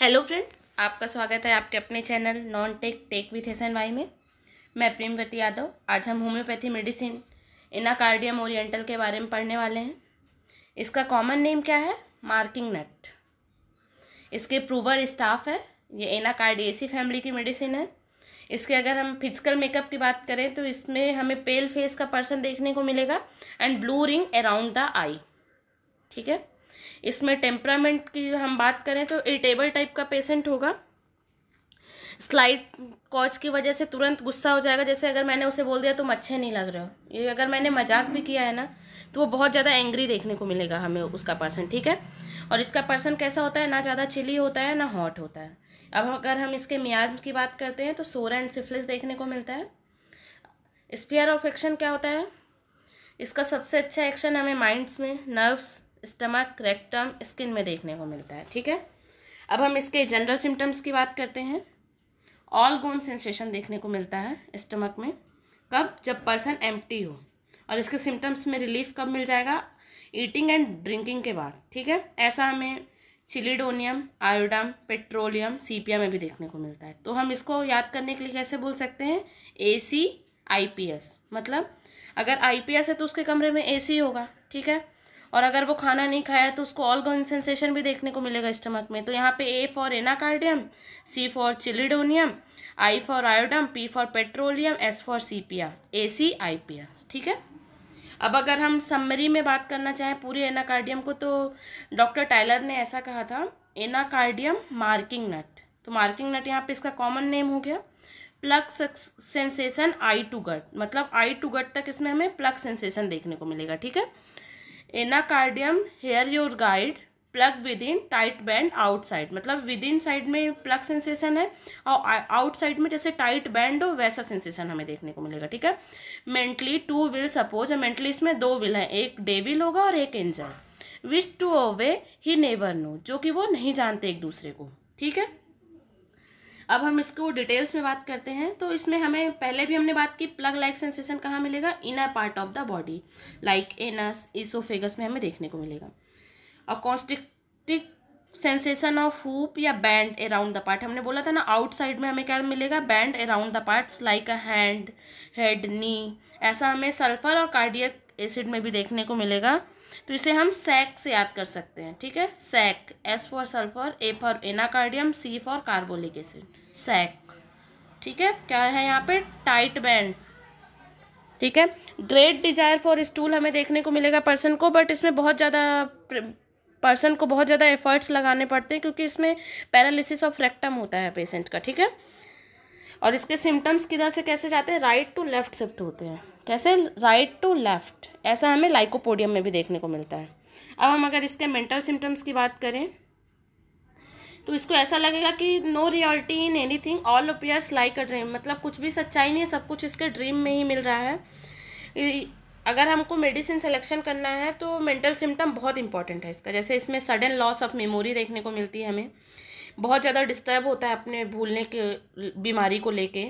hello friend आपका स्वागत है आपके अपने channel non tech tech with S Y में मैं प्रेमवती यादव आज हम होम्योपैथी मेडिसिन इनाकार्डियम ओरिएंटल के बारे में पढ़ने वाले हैं इसका कॉमन नेम क्या है मार्किंग नट इसके प्रूवर स्टाफ है ये एनाकार्डिएसी फैमिली की मेडिसिन है इसके अगर हम फिजिकल मेकअप की बात करें तो इसमें हमें पेल फेस का पर्सन देखने को मिलेगा and blue ring around the eye ठीक है इसमें टेम्परामेंट की हम बात करें तो इरिटेबल टाइप का पेशेंट होगा स्लाइड कॉच की वजह से तुरंत गुस्सा हो जाएगा जैसे अगर मैंने उसे बोल दिया तुम अच्छे नहीं लग रहे हो ये अगर मैंने मजाक भी किया है ना तो वो बहुत ज़्यादा एंग्री देखने को मिलेगा हमें उसका पर्सन ठीक है और इसका पर्सन कैसा होता है ना ज़्यादा चिली होता है ना हॉट होता है अब अगर हम इसके मियाज की बात करते हैं तो सोर एंड सिफलिस देखने को मिलता है स्पीयर ऑफ एक्शन क्या होता है इसका सबसे अच्छा एक्शन हमें माइंड्स में नर्व्स स्टमक रेक्टम स्किन में देखने को मिलता है ठीक है अब हम इसके जनरल सिम्टम्स की बात करते हैं ऑल गोन सेंसेशन देखने को मिलता है स्टमक में कब जब पर्सन एम्प्टी हो और इसके सिम्टम्स में रिलीफ कब मिल जाएगा ईटिंग एंड ड्रिंकिंग के बाद ठीक है ऐसा हमें चिलीडोनियम आयोडम पेट्रोलियम सीपिया में भी देखने को मिलता है तो हम इसको याद करने के लिए कैसे बोल सकते हैं ए सी आई पी एस मतलब अगर आई पी एस है तो उसके कमरे में ए सी होगा ठीक है और अगर वो खाना नहीं खाया तो उसको ऑलगन सेंसेशन भी देखने को मिलेगा स्टमक में तो यहाँ पे A for anacardium C for chelidonium I for iodum P for petroleum S for sepia A C I P S ठीक है अब अगर हम समरी में बात करना चाहें पूरे एनाकार्डियम को तो डॉक्टर टाइलर ने ऐसा कहा था एनाकार्डियम मार्किंग नट तो मार्किंग नट यहाँ पे इसका कॉमन नेम हो गया plug sensation I to gut मतलब आई टू गट तक इसमें हमें प्लग सेंसेशन देखने को मिलेगा ठीक है anacardium here your guide plug within tight band outside मतलब विद इन साइड में प्लग सेंसेशन है और आउटसाइड में जैसे टाइट बैंड हो वैसा सेंसेशन हमें देखने को मिलेगा ठीक है mentally two will suppose mentally इसमें दो विल हैं एक डेविल होगा और एक angel wish to away he never no जो कि वो नहीं जानते एक दूसरे को ठीक है अब हम इसको डिटेल्स में बात करते हैं तो इसमें हमें पहले भी हमने बात की प्लग लाइक सेंसेशन कहाँ मिलेगा inner part of the body like anus oesophagus में हमें देखने को मिलेगा और कॉन्स्टिक सेंसेशन ऑफ हुप या बैंड अराउंड द पार्ट हमने बोला था ना आउटसाइड में हमें क्या मिलेगा band around the parts like a hand head knee ऐसा हमें सल्फर और कार्डियक एसिड में भी देखने को मिलेगा तो इसे हम सैक से याद कर सकते हैं ठीक है SAC S for sulphur A for anacardium C for carbolic acid SAC ठीक है क्या है यहाँ पे टाइट बैंड ठीक है ग्रेट डिजायर फॉर स्टूल हमें देखने को मिलेगा पर्सन को बट इसमें बहुत ज़्यादा पर्सन को बहुत ज़्यादा एफर्ट्स लगाने पड़ते हैं क्योंकि इसमें पैरालिसिस ऑफ रेक्टम होता है पेशेंट का ठीक है और इसके सिम्टम्स किधर से कैसे जाते हैं राइट टू लेफ्ट शिफ्ट होते हैं कैसे राइट टू लेफ़्ट ऐसा हमें लाइकोपोडियम में भी देखने को मिलता है अब हम अगर इसके मेंटल सिम्टम्स की बात करें तो इसको ऐसा लगेगा कि no reality in anything all appears like a dream मतलब कुछ भी सच्चाई नहीं है सब कुछ इसके ड्रीम में ही मिल रहा है अगर हमको मेडिसिन सिलेक्शन करना है तो मेंटल सिम्टम बहुत इंपॉर्टेंट है इसका जैसे इसमें सडन लॉस ऑफ मेमोरी देखने को मिलती है हमें बहुत ज़्यादा डिस्टर्ब होता है अपने भूलने के बीमारी को लेके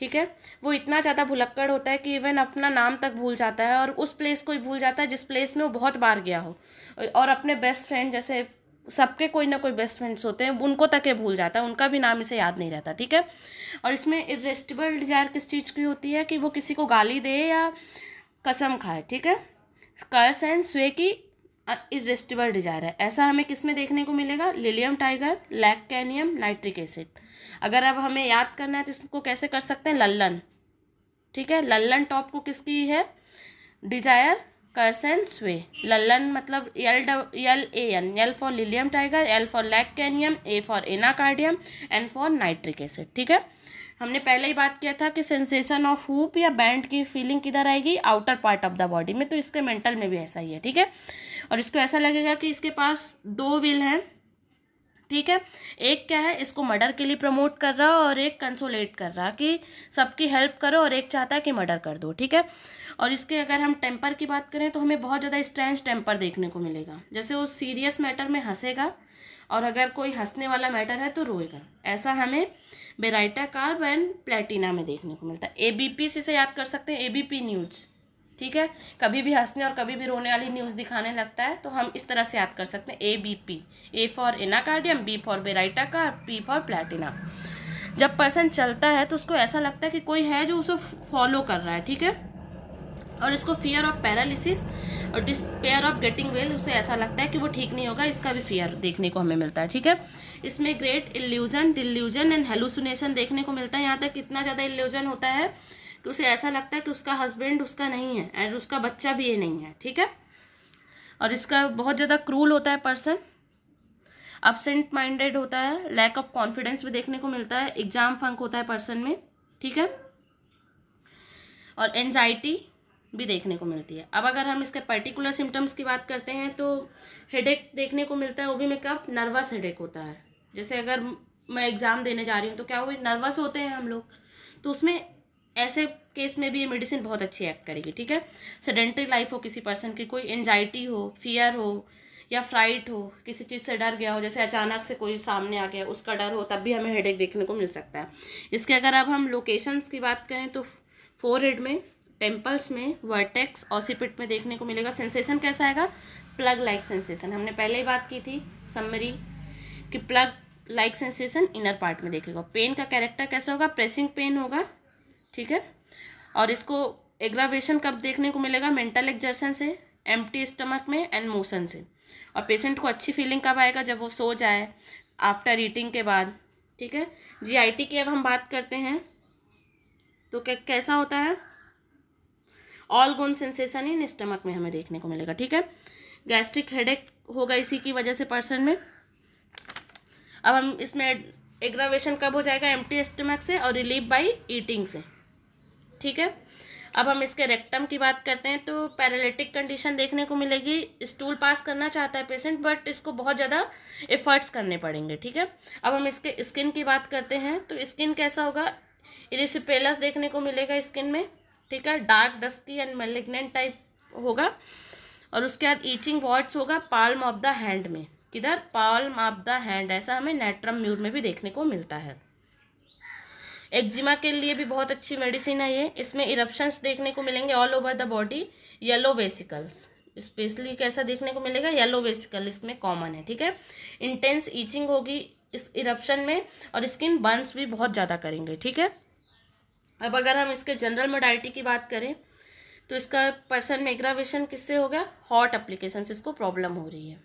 ठीक है वो इतना ज़्यादा भुलक्कड़ होता है कि इवन अपना नाम तक भूल जाता है और उस प्लेस को ही भूल जाता है जिस प्लेस में वो बहुत बार गया हो और अपने बेस्ट फ्रेंड जैसे सबके कोई ना कोई बेस्ट फ्रेंड्स होते हैं उनको तक ये भूल जाता है उनका भी नाम इसे याद नहीं रहता ठीक है और इसमें इरेस्टिबल डिजायर किस चीज़ की होती है कि वो किसी को गाली दे या कसम खाए ठीक है कर्स एंड स्वे की इरेस्टिबल डिजायर है ऐसा हमें किस में देखने को मिलेगा lilium tiger lac caninum nitric acid अगर अब हमें याद करना है तो इसको कैसे कर सकते हैं लल्लन ठीक है लल्लन टॉप को किसकी है डिजायर persons वे लल्लन मतलब L L A N L for lilium tiger L for lac caninum A for anacardium N for nitric acid ठीक है हमने पहले ही बात किया था कि सेंसेशन ऑफ हुप या बैंड की फीलिंग किधर आएगी outer part of the body में तो इसके मेंटल में भी ऐसा ही है ठीक है और इसको ऐसा लगेगा कि इसके पास दो व्हील हैं ठीक है एक क्या है इसको मर्डर के लिए प्रमोट कर रहा और एक कंसोलेट कर रहा कि सबकी हेल्प करो और एक चाहता है कि मर्डर कर दो ठीक है और इसके अगर हम टेम्पर की बात करें तो हमें बहुत ज़्यादा स्ट्रेंज टेम्पर देखने को मिलेगा जैसे वो सीरियस मैटर में हंसेगा और अगर कोई हंसने वाला मैटर है तो रोएगा ऐसा हमें बेराइटा कार्ब एंड प्लेटिना में देखने को मिलता है पी से याद कर सकते हैं पी न्यूज़ ठीक है कभी भी हंसने और कभी भी रोने वाली न्यूज़ दिखाने लगता है तो हम इस तरह से याद कर सकते हैं A B P A for anacardium B for baryta का पी फॉर प्लेटिना जब पर्सन चलता है तो उसको ऐसा लगता है कि कोई है जो उसे फॉलो कर रहा है ठीक है और इसको फियर ऑफ पैरालिसिस और डिस्पेयर ऑफ गेटिंग वेल उसे ऐसा लगता है कि वो ठीक नहीं होगा इसका भी फियर देखने को हमें मिलता है ठीक है इसमें great illusion delusion and hallucination देखने को मिलता है यहाँ तक इतना ज़्यादा इल्यूजन होता है कि उसे ऐसा लगता है कि उसका हस्बैंड उसका नहीं है एंड उसका बच्चा भी ये नहीं है ठीक है और इसका बहुत ज़्यादा क्रूल होता है पर्सन अपसेंट माइंडेड होता है लैक ऑफ कॉन्फिडेंस भी देखने को मिलता है एग्जाम फंक होता है पर्सन में ठीक है और एनजाइटी भी देखने को मिलती है अब अगर हम इसके पर्टिकुलर सिम्टम्स की बात करते हैं तो हेडेक देखने को मिलता है वो भी मेरे कब नर्वस हेडेक होता है जैसे अगर मैं एग्ज़ाम देने जा रही हूँ तो क्या वो नर्वस होते हैं हम लोग तो उसमें ऐसे केस में भी ये मेडिसिन बहुत अच्छी एक्ट करेगी ठीक है सडेंटरी लाइफ हो किसी पर्सन की कोई एनजाइटी हो फियर हो या फ्राइट हो किसी चीज़ से डर गया हो जैसे अचानक से कोई सामने आ गया उसका डर हो तब भी हमें हेडेक देखने को मिल सकता है इसके अगर अब हम लोकेशंस की बात करें तो फोर हेड में टेम्पल्स में वर्टेक्स ऑसिपिट में देखने को मिलेगा सेंसेशन कैसा आएगा प्लग लाइक सेंसेशन हमने पहले ही बात की थी समरी कि plug like sensation inner part में देखेगा पेन का कैरेक्टर कैसा होगा प्रेसिंग पेन होगा ठीक है और इसको एग्रावेशन कब देखने को मिलेगा मेंटल एग्जर्सन से एम्प्टी स्टमक में एंड मोशन से और पेशेंट को अच्छी फीलिंग कब आएगा जब वो सो जाए आफ्टर ईटिंग के बाद ठीक है जीआईटी की अब हम बात करते हैं तो कैसा होता है all gone sensation in stomach में हमें देखने को मिलेगा ठीक है गैस्ट्रिक हेडेक होगा इसी की वजह से पर्सन में अब हम इसमें एग्रावेशन कब हो जाएगा एम्प्टी स्टमक से और रिलीफ बाई ईटिंग से ठीक है अब हम इसके रेक्टम की बात करते हैं तो पैरालिटिक कंडीशन देखने को मिलेगी स्टूल पास करना चाहता है पेशेंट बट इसको बहुत ज़्यादा एफर्ट्स करने पड़ेंगे ठीक है अब हम इसके स्किन की बात करते हैं तो स्किन कैसा होगा इलिसिपेलस देखने को मिलेगा स्किन में ठीक है dark dusty and malignant type होगा और उसके बाद ईचिंग वॉर्ड्स होगा पाल्म ऑफ द हैंड में किधर पाल्म ऑफ द हैंड ऐसा हमें नेट्रम म्यूर में भी देखने को मिलता है एक्जिमा के लिए भी बहुत अच्छी मेडिसिन है ये इसमें इरप्शंस देखने को मिलेंगे all over the body yellow vesicles specially कैसा देखने को मिलेगा येलो वेसिकल इसमें कॉमन है ठीक है इंटेंस ईचिंग होगी इस इरप्शन में और स्किन बर्न्स भी बहुत ज़्यादा करेंगे ठीक है अब अगर हम इसके जनरल मोडालिटी की बात करें तो इसका पर्सन में एग्रावेशन किससे हो गया हॉट अप्लीकेशन से इसको प्रॉब्लम हो रही है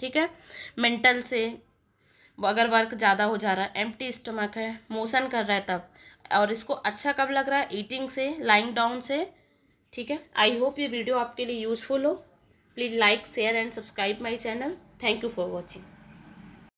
ठीक है मेंटल से अगर वर्क ज़्यादा हो जा रहा है एम्प्टी स्टमक है मोशन कर रहा है तब और इसको अच्छा कब लग रहा है ईटिंग से लाइंग डाउन से ठीक है आई होप ये वीडियो आपके लिए यूजफुल हो please like share and subscribe my channel thank you for watching